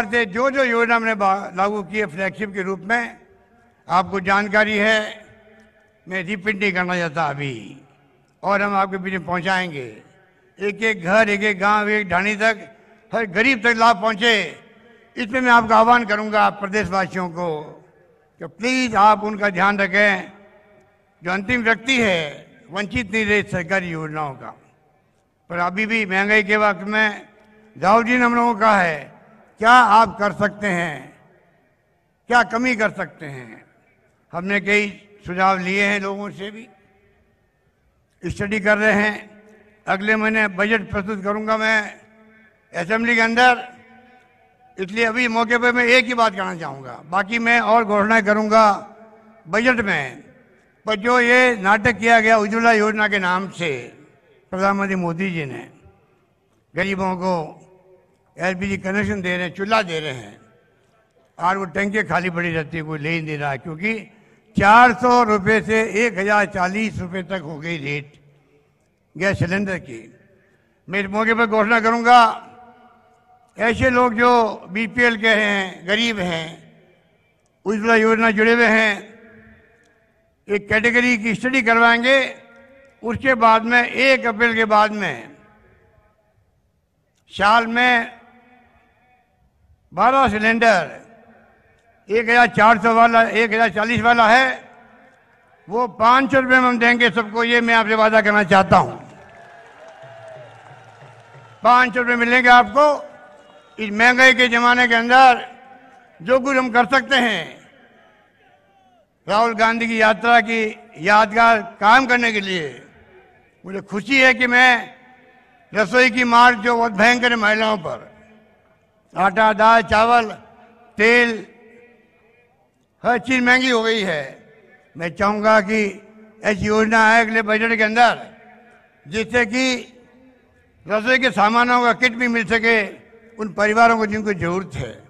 से जो जो योजना हमने लागू की है फ्लैगशिप के रूप में आपको जानकारी है मैं रिपीट नहीं करना चाहता अभी और हम आपके बीच में पहुँचाएंगे एक एक घर एक एक गांव एक ढाणी तक हर गरीब तक लाभ पहुँचे इसमें मैं आपका आह्वान करूंगा प्रदेशवासियों को कि प्लीज़ आप उनका ध्यान रखें जो अंतिम व्यक्ति है वंचित नहीं रहे सरकारी योजनाओं का पर अभी भी महंगाई के वक्त में राहुल जी ने हम लोगों का है क्या आप कर सकते हैं क्या कमी कर सकते हैं हमने कई सुझाव लिए हैं लोगों से भी स्टडी कर रहे हैं अगले महीने बजट प्रस्तुत करूंगा मैं असेंबली के अंदर इसलिए अभी मौके पर मैं एक ही बात कहना चाहूँगा बाकी मैं और घोषणाएं करूँगा बजट में पर जो ये नाटक किया गया उज्ज्वला योजना के नाम से प्रधानमंत्री मोदी जी ने गरीबों को एलपीजी कनेक्शन दे रहे हैं चूल्हा दे रहे हैं और वो टंके खाली पड़ी रहती है कोई ले ही नहीं रहा क्योंकि चार सौ रुपये से एक हज़ार चालीस रुपये तक हो गई रेट गैस सिलेंडर की मैं इस मौके पर घोषणा करूंगा ऐसे लोग जो बीपीएल के हैं गरीब हैं उज्ज्वला योजना जुड़े हुए हैं एक कैटेगरी की स्टडी करवाएंगे उसके बाद में एक अप्रैल के बाद में साल में बारह सिलेंडर एक हजार चार सौ वाला एक हजार चालीस वाला है वो पांच सौ रुपये में हम देंगे सबको ये मैं आपसे वादा करना चाहता हूं पांच सौ रुपये मिलेंगे आपको इस महंगाई के ज़माने के अंदर जो कुछ हम कर सकते हैं राहुल गांधी की यात्रा की यादगार काम करने के लिए मुझे खुशी है कि मैं रसोई की मार जो बहुत भयंकर है महिलाओं पर आटा दाल चावल तेल हर चीज़ महंगी हो गई है मैं चाहूँगा कि ऐसी योजना है अगले बजट के अंदर जिससे कि रसोई के सामानों का किट भी मिल सके उन परिवारों को जिनको जरूरत है